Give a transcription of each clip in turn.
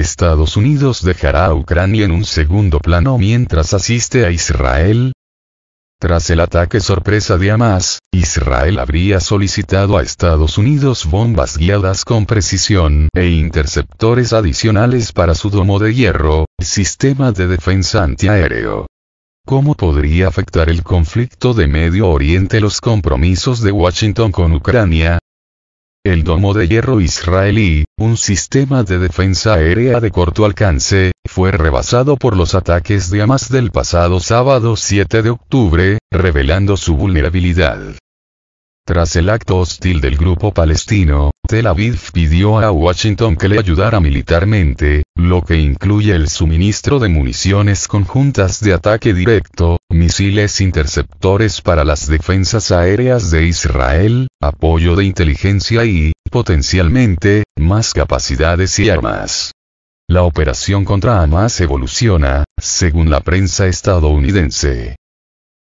Estados Unidos dejará a Ucrania en un segundo plano mientras asiste a Israel. Tras el ataque sorpresa de Hamas, Israel habría solicitado a Estados Unidos bombas guiadas con precisión e interceptores adicionales para su domo de hierro, sistema de defensa antiaéreo. ¿Cómo podría afectar el conflicto de Medio Oriente los compromisos de Washington con Ucrania? El domo de hierro israelí, un sistema de defensa aérea de corto alcance, fue rebasado por los ataques de Hamas del pasado sábado 7 de octubre, revelando su vulnerabilidad. Tras el acto hostil del grupo palestino, Tel Aviv pidió a Washington que le ayudara militarmente, lo que incluye el suministro de municiones conjuntas de ataque directo, misiles interceptores para las defensas aéreas de Israel, apoyo de inteligencia y, potencialmente, más capacidades y armas. La operación contra Hamas evoluciona, según la prensa estadounidense.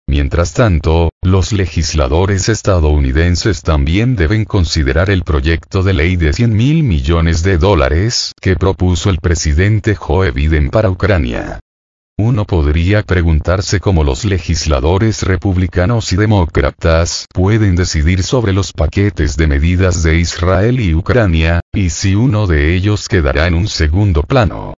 Mientras tanto, los legisladores estadounidenses también deben considerar el proyecto de ley de 100 mil millones de dólares que propuso el presidente Joe Biden para Ucrania. Uno podría preguntarse cómo los legisladores republicanos y demócratas pueden decidir sobre los paquetes de medidas de Israel y Ucrania, y si uno de ellos quedará en un segundo plano.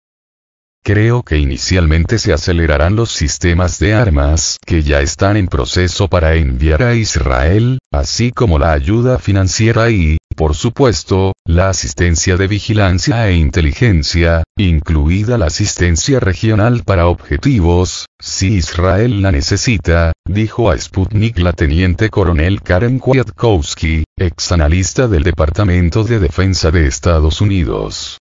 Creo que inicialmente se acelerarán los sistemas de armas que ya están en proceso para enviar a Israel, así como la ayuda financiera y, por supuesto, la asistencia de vigilancia e inteligencia, incluida la asistencia regional para objetivos, si Israel la necesita, dijo a Sputnik la teniente coronel Karen Kwiatkowski, ex analista del Departamento de Defensa de Estados Unidos.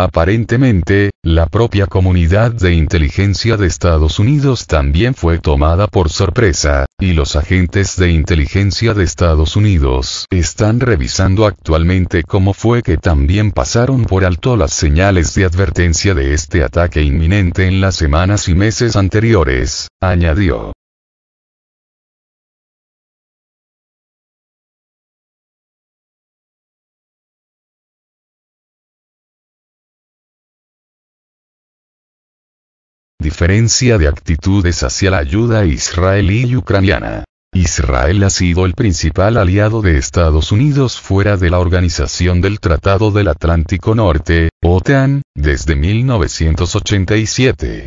Aparentemente, la propia comunidad de inteligencia de Estados Unidos también fue tomada por sorpresa, y los agentes de inteligencia de Estados Unidos están revisando actualmente cómo fue que también pasaron por alto las señales de advertencia de este ataque inminente en las semanas y meses anteriores, añadió. Diferencia de actitudes hacia la ayuda israelí y ucraniana. Israel ha sido el principal aliado de Estados Unidos fuera de la Organización del Tratado del Atlántico Norte, OTAN, desde 1987.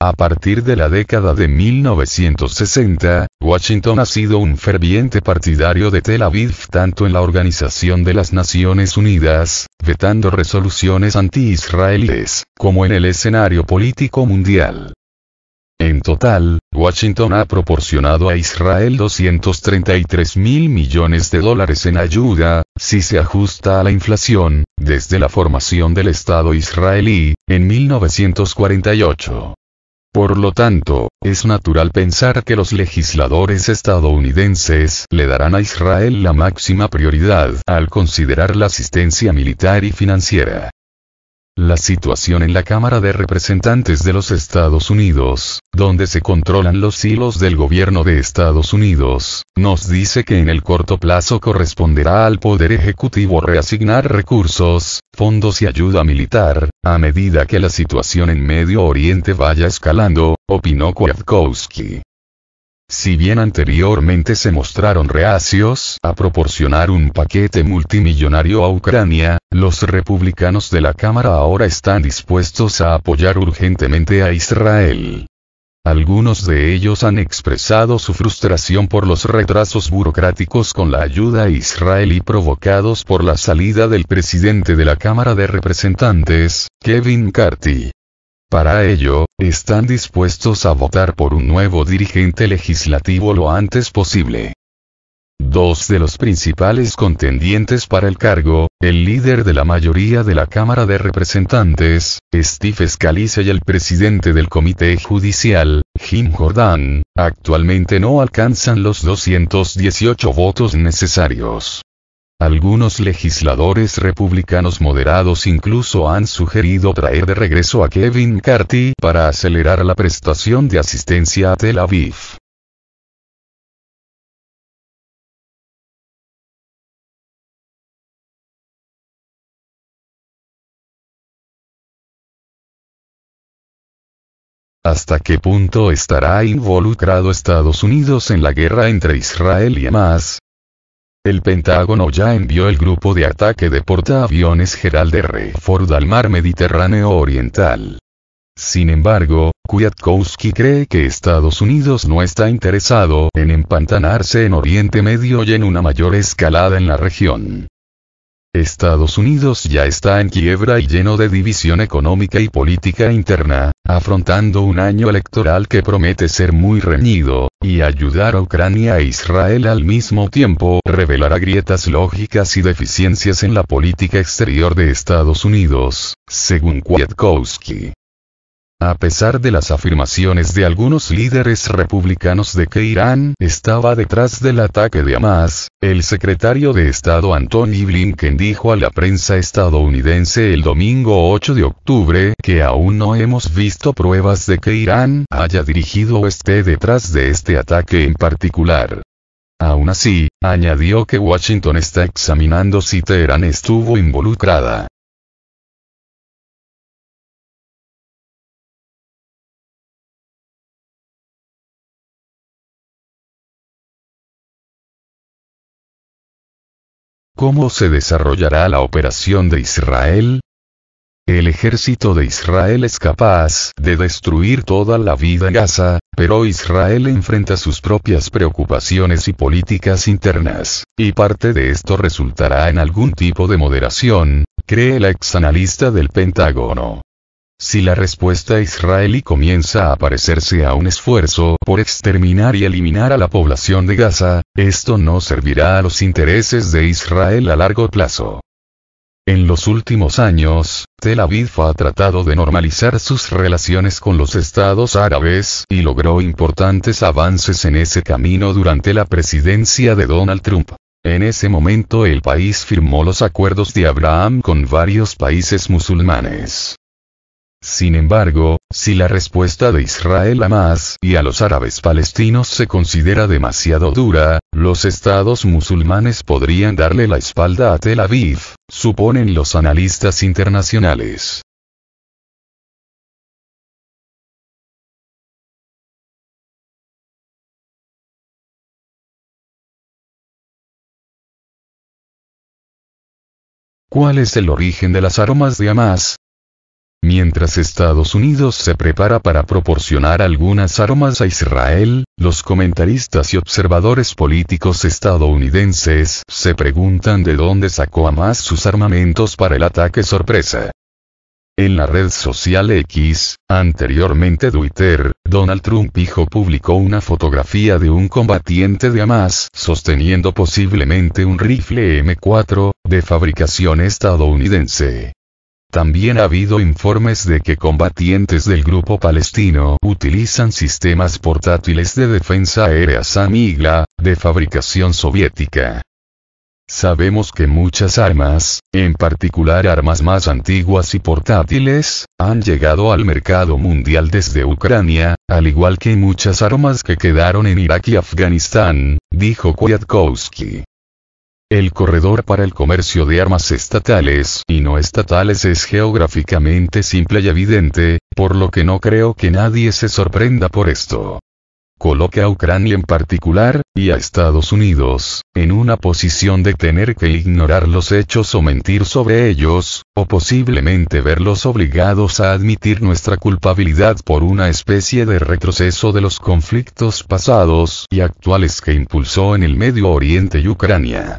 A partir de la década de 1960, Washington ha sido un ferviente partidario de Tel Aviv tanto en la Organización de las Naciones Unidas, vetando resoluciones anti-israelíes, como en el escenario político mundial. En total, Washington ha proporcionado a Israel 233 mil millones de dólares en ayuda, si se ajusta a la inflación, desde la formación del Estado israelí, en 1948. Por lo tanto, es natural pensar que los legisladores estadounidenses le darán a Israel la máxima prioridad al considerar la asistencia militar y financiera. La situación en la Cámara de Representantes de los Estados Unidos, donde se controlan los hilos del gobierno de Estados Unidos, nos dice que en el corto plazo corresponderá al Poder Ejecutivo reasignar recursos, fondos y ayuda militar, a medida que la situación en Medio Oriente vaya escalando, opinó Kwiatkowski. Si bien anteriormente se mostraron reacios a proporcionar un paquete multimillonario a Ucrania, los republicanos de la Cámara ahora están dispuestos a apoyar urgentemente a Israel. Algunos de ellos han expresado su frustración por los retrasos burocráticos con la ayuda a Israel y provocados por la salida del presidente de la Cámara de Representantes, Kevin Carty. Para ello, están dispuestos a votar por un nuevo dirigente legislativo lo antes posible. Dos de los principales contendientes para el cargo, el líder de la mayoría de la Cámara de Representantes, Steve Scalise y el presidente del Comité Judicial, Jim Jordan, actualmente no alcanzan los 218 votos necesarios. Algunos legisladores republicanos moderados incluso han sugerido traer de regreso a Kevin McCarthy para acelerar la prestación de asistencia a Tel Aviv. ¿Hasta qué punto estará involucrado Estados Unidos en la guerra entre Israel y Hamas? El Pentágono ya envió el grupo de ataque de portaaviones Gerald R. Ford al mar Mediterráneo Oriental. Sin embargo, Kwiatkowski cree que Estados Unidos no está interesado en empantanarse en Oriente Medio y en una mayor escalada en la región. Estados Unidos ya está en quiebra y lleno de división económica y política interna, afrontando un año electoral que promete ser muy reñido, y ayudar a Ucrania e Israel al mismo tiempo revelará grietas lógicas y deficiencias en la política exterior de Estados Unidos, según Kwiatkowski. A pesar de las afirmaciones de algunos líderes republicanos de que Irán estaba detrás del ataque de Hamas, el secretario de Estado Anthony Blinken dijo a la prensa estadounidense el domingo 8 de octubre que aún no hemos visto pruebas de que Irán haya dirigido o esté detrás de este ataque en particular. Aún así, añadió que Washington está examinando si Teherán estuvo involucrada. ¿Cómo se desarrollará la operación de Israel? El ejército de Israel es capaz de destruir toda la vida en Gaza, pero Israel enfrenta sus propias preocupaciones y políticas internas, y parte de esto resultará en algún tipo de moderación, cree la exanalista del Pentágono. Si la respuesta israelí comienza a parecerse a un esfuerzo por exterminar y eliminar a la población de Gaza, esto no servirá a los intereses de Israel a largo plazo. En los últimos años, Tel Aviv ha tratado de normalizar sus relaciones con los estados árabes y logró importantes avances en ese camino durante la presidencia de Donald Trump. En ese momento el país firmó los acuerdos de Abraham con varios países musulmanes. Sin embargo, si la respuesta de Israel a Hamas y a los árabes palestinos se considera demasiado dura, los estados musulmanes podrían darle la espalda a Tel Aviv, suponen los analistas internacionales. ¿Cuál es el origen de las aromas de Hamas? Mientras Estados Unidos se prepara para proporcionar algunas armas a Israel, los comentaristas y observadores políticos estadounidenses se preguntan de dónde sacó Hamas sus armamentos para el ataque sorpresa. En la red social X, anteriormente Twitter, Donald Trump hijo publicó una fotografía de un combatiente de Hamas sosteniendo posiblemente un rifle M4, de fabricación estadounidense. También ha habido informes de que combatientes del grupo palestino utilizan sistemas portátiles de defensa aérea Samigla, de fabricación soviética. Sabemos que muchas armas, en particular armas más antiguas y portátiles, han llegado al mercado mundial desde Ucrania, al igual que muchas armas que quedaron en Irak y Afganistán, dijo Kwiatkowski. El corredor para el comercio de armas estatales y no estatales es geográficamente simple y evidente, por lo que no creo que nadie se sorprenda por esto. Coloca a Ucrania en particular, y a Estados Unidos, en una posición de tener que ignorar los hechos o mentir sobre ellos, o posiblemente verlos obligados a admitir nuestra culpabilidad por una especie de retroceso de los conflictos pasados y actuales que impulsó en el Medio Oriente y Ucrania.